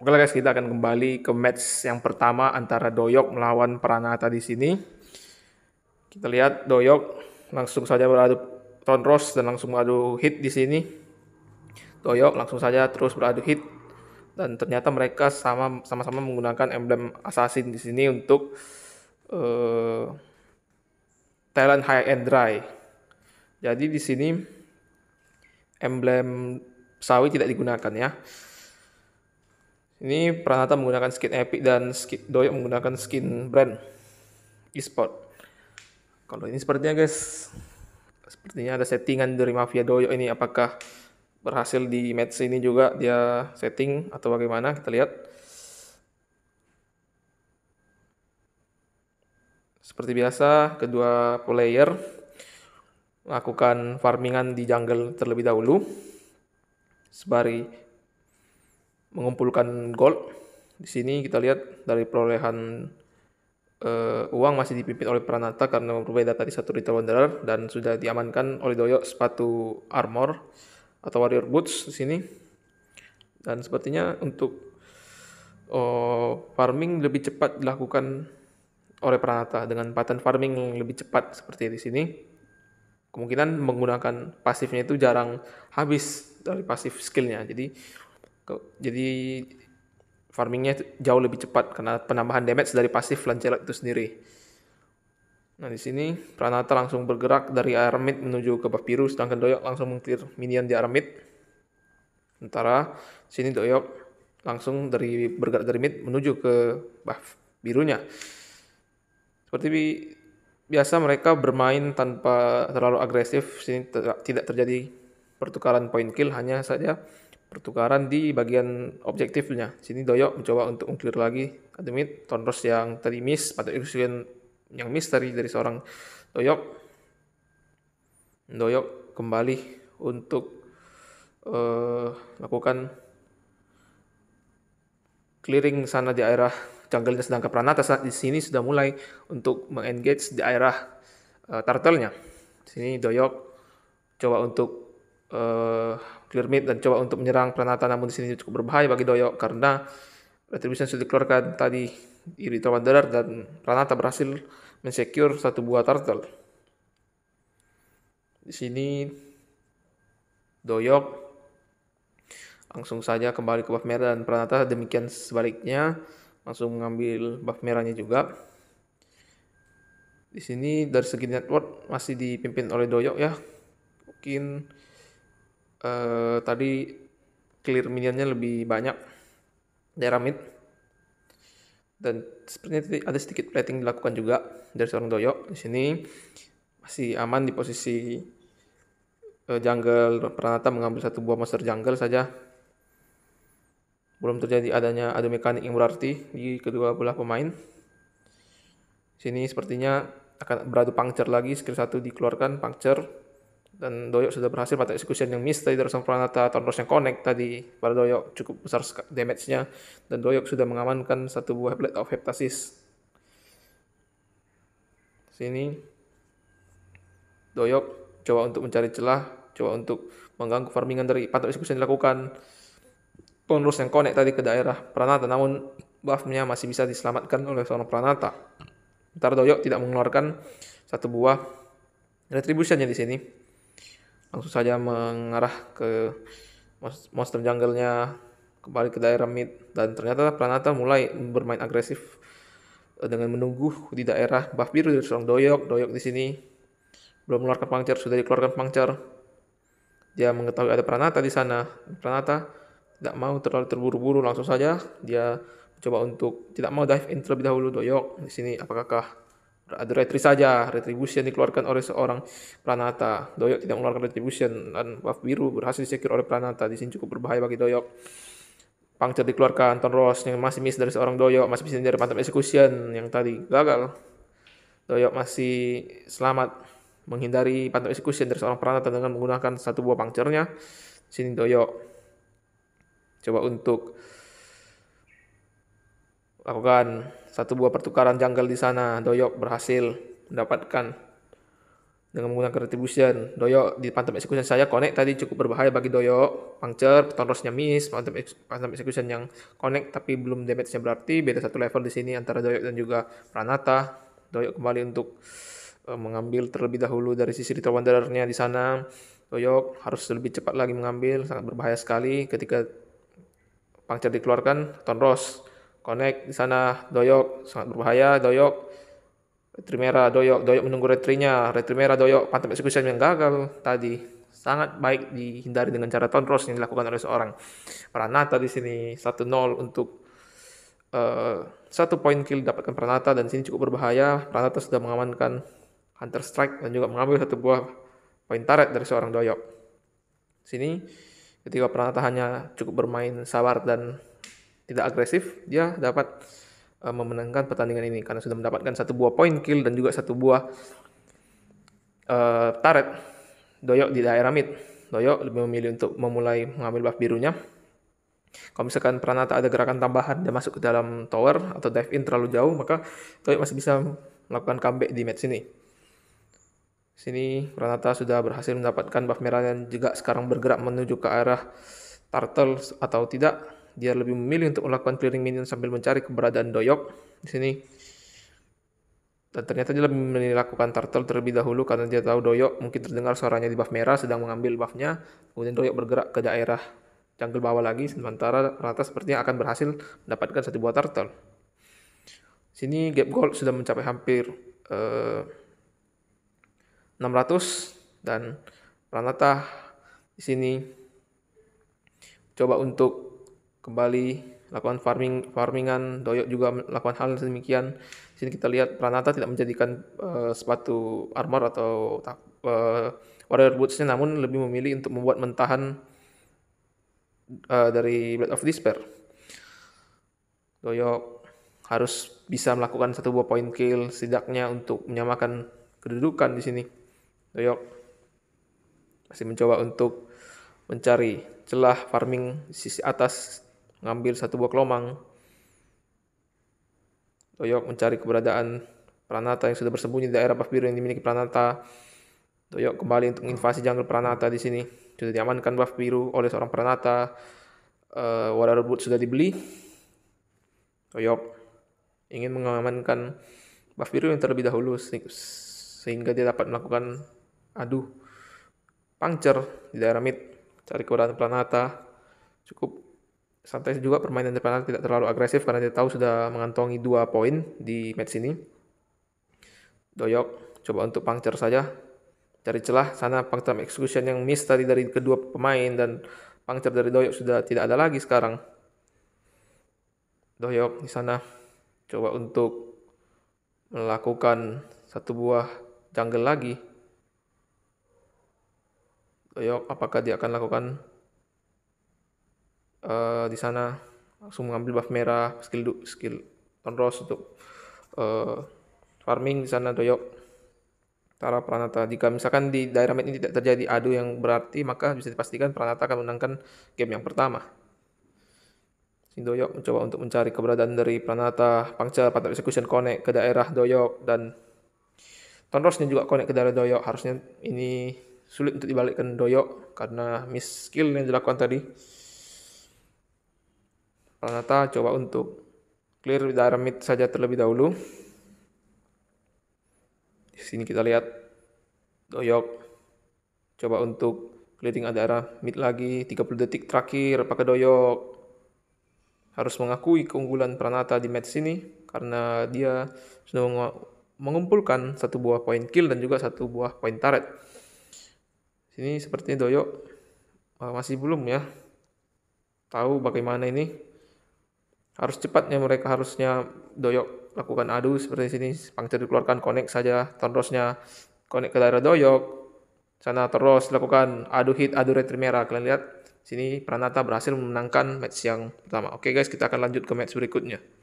Oke guys, kita akan kembali ke match yang pertama antara Doyok melawan Pranata di sini. Kita lihat Doyok langsung saja beradu tonros dan langsung beradu hit di sini. Doyok langsung saja terus beradu hit dan ternyata mereka sama sama-sama menggunakan emblem assassin di sini untuk uh, talent high and dry. Jadi di sini emblem sawi tidak digunakan ya. Ini Pranata menggunakan skin Epic dan skin Doyok menggunakan skin brand eSport. Kalau ini sepertinya guys, sepertinya ada settingan dari Mafia Doyok ini apakah berhasil di match ini juga dia setting atau bagaimana kita lihat. Seperti biasa, kedua player melakukan farmingan di jungle terlebih dahulu. Sebari mengumpulkan gol. Di sini kita lihat dari perolehan uh, uang masih dipimpin oleh Pranata karena berbeda tadi satu Rita Wanderer dan sudah diamankan oleh Doyo sepatu armor atau warrior boots di sini. Dan sepertinya untuk uh, farming lebih cepat dilakukan oleh Pranata dengan paten farming yang lebih cepat seperti di sini. Kemungkinan menggunakan pasifnya itu jarang habis dari pasif skillnya. Jadi jadi farmingnya jauh lebih cepat karena penambahan damage dari pasif Lancelot itu sendiri. Nah di sini Pranata langsung bergerak dari Aramid menuju ke Papyrus, sedangkan Doyok langsung mengkir minion di Aramid. Sementara sini Doyok langsung dari bergerak dari mid menuju ke buff birunya. Seperti bi biasa mereka bermain tanpa terlalu agresif, sini tidak terjadi pertukaran point kill, hanya saja pertukaran di bagian objektifnya. Sini Doyok mencoba untuk mengklir lagi Ademit, Tonros yang tadi miss, pada execution yang miss dari, dari seorang Doyok. Doyok kembali untuk uh, eh, lakukan clearing sana di daerah jungle-nya sedangkan Pranata saat di sini sudah mulai untuk mengengage di daerah uh, eh, turtle-nya. Di sini Doyok coba untuk uh, clear mid dan coba untuk menyerang Pranata namun di sini cukup berbahaya bagi Doyok karena retribution sudah dikeluarkan tadi Iri Wanderer dan Pranata berhasil mensecure satu buah turtle. Di sini Doyok langsung saja kembali ke buff merah dan Pranata demikian sebaliknya langsung mengambil buff merahnya juga. Di sini dari segi network masih dipimpin oleh Doyok ya. Mungkin uh, tadi clear minionnya lebih banyak daerah mid dan sepertinya ada sedikit plating dilakukan juga dari seorang doyok di sini masih aman di posisi uh, jungle Pranata mengambil satu buah monster jungle saja belum terjadi adanya adu mekanik yang berarti di kedua belah pemain sini sepertinya akan beradu puncture lagi skill satu dikeluarkan puncture dan Doyok sudah berhasil pada eksekusi yang miss tadi dari Sang Pranata, Thornross yang connect tadi pada Doyok cukup besar damage-nya dan Doyok sudah mengamankan satu buah Blade of Heptasis. Sini Doyok coba untuk mencari celah, coba untuk mengganggu farmingan dari patok eksekusi yang dilakukan. Tornos yang connect tadi ke daerah Pranata namun buff-nya masih bisa diselamatkan oleh seorang Pranata. Ntar Doyok tidak mengeluarkan satu buah retribution-nya di sini langsung saja mengarah ke monster jungle-nya kembali ke daerah mid dan ternyata Pranata mulai bermain agresif eh, dengan menunggu di daerah buff biru dari seorang doyok doyok di sini belum mengeluarkan pancer, sudah dikeluarkan pancer. dia mengetahui ada Pranata di sana Pranata tidak mau terlalu terburu-buru langsung saja dia coba untuk tidak mau dive in terlebih dahulu doyok di sini apakah ada retri saja, retribution dikeluarkan oleh seorang Pranata. Doyok tidak mengeluarkan retribution dan buff biru berhasil disekir oleh Pranata. Di sini cukup berbahaya bagi Doyok. Pangcer dikeluarkan, Ton Ross yang masih miss dari seorang Doyok, masih bisa dari mantap execution yang tadi gagal. Doyok masih selamat menghindari pantau execution dari seorang Pranata dengan menggunakan satu buah pangcernya. sini Doyok coba untuk lakukan satu buah pertukaran jungle di sana doyok berhasil mendapatkan dengan menggunakan retribution doyok di pantom execution saya connect tadi cukup berbahaya bagi doyok puncture petonrosnya miss pantom, ex pantom execution yang connect tapi belum damage nya berarti beda satu level di sini antara doyok dan juga pranata doyok kembali untuk uh, mengambil terlebih dahulu dari sisi ritual wanderernya di sana doyok harus lebih cepat lagi mengambil sangat berbahaya sekali ketika puncture dikeluarkan Tonros connect di sana doyok sangat berbahaya doyok retri doyok doyok menunggu retrinya retri merah doyok pantam eksekusi yang gagal tadi sangat baik dihindari dengan cara tonros yang dilakukan oleh seorang Pranata di sini satu nol untuk eh, satu poin kill dapatkan Pranata dan sini cukup berbahaya Pranata sudah mengamankan Hunter Strike dan juga mengambil satu buah poin tarik dari seorang doyok sini ketika Pranata hanya cukup bermain sabar dan tidak agresif, dia dapat uh, memenangkan pertandingan ini karena sudah mendapatkan satu buah point kill dan juga satu buah uh, turret doyok di daerah mid. Doyok lebih memilih untuk memulai mengambil buff birunya. Kalau misalkan Pranata ada gerakan tambahan dia masuk ke dalam tower atau dive in terlalu jauh, maka Doyok masih bisa melakukan comeback di match ini. Sini Pranata sudah berhasil mendapatkan buff merah dan juga sekarang bergerak menuju ke arah Turtle atau tidak dia lebih memilih untuk melakukan clearing minion sambil mencari keberadaan doyok di sini. Dan ternyata dia lebih memilih lakukan turtle terlebih dahulu karena dia tahu doyok mungkin terdengar suaranya di buff merah sedang mengambil buffnya. Kemudian doyok bergerak ke daerah jungle bawah lagi sementara rata sepertinya akan berhasil mendapatkan satu buah turtle. di Sini gap gold sudah mencapai hampir uh, eh, 600 dan Pranata di sini coba untuk kembali lakukan farming farmingan doyok juga melakukan hal demikian di sini kita lihat Pranata tidak menjadikan uh, sepatu armor atau uh, warrior bootsnya namun lebih memilih untuk membuat mentahan uh, dari Blade of Despair doyok harus bisa melakukan satu buah point kill setidaknya untuk menyamakan kedudukan di sini doyok masih mencoba untuk mencari celah farming sisi atas ngambil satu buah kelomang. Doyok mencari keberadaan Pranata yang sudah bersembunyi di daerah Buff yang dimiliki Pranata. Doyok kembali untuk menginvasi jungle Pranata di sini. Sudah diamankan Buff oleh seorang Pranata. Uh, Wadah rebut sudah dibeli. Doyok ingin mengamankan Buff yang terlebih dahulu se sehingga dia dapat melakukan aduh puncture di daerah mid. Cari keberadaan Pranata. Cukup santai juga permainan di tidak terlalu agresif karena dia tahu sudah mengantongi dua poin di match ini. Doyok coba untuk pangcer saja. Cari celah sana pangcer execution yang miss tadi dari kedua pemain dan pangcer dari Doyok sudah tidak ada lagi sekarang. Doyok di sana coba untuk melakukan satu buah jungle lagi. Doyok apakah dia akan lakukan uh, di sana langsung mengambil buff merah skill skill tonros untuk uh, farming di sana doyok Tara Pranata. Jika misalkan di daerah ini tidak terjadi adu yang berarti, maka bisa dipastikan Pranata akan menangkan game yang pertama. doyok mencoba untuk mencari keberadaan dari Pranata, Pangca, Patap Execution connect ke daerah Doyok, dan Tonrosnya juga connect ke daerah Doyok. Harusnya ini sulit untuk dibalikkan Doyok karena miss skill yang dilakukan tadi. Renata coba untuk clear mid saja terlebih dahulu. Di sini kita lihat Doyok coba untuk clearing arah mid lagi 30 detik terakhir pakai Doyok. Harus mengakui keunggulan Pranata di match ini karena dia sudah mengumpulkan satu buah poin kill dan juga satu buah poin turret. Sini sepertinya Doyok masih belum ya tahu bagaimana ini harus cepatnya mereka harusnya doyok lakukan adu seperti sini pangcer dikeluarkan connect saja terusnya connect ke daerah doyok sana terus lakukan adu hit adu retri merah kalian lihat sini Pranata berhasil memenangkan match yang pertama oke guys kita akan lanjut ke match berikutnya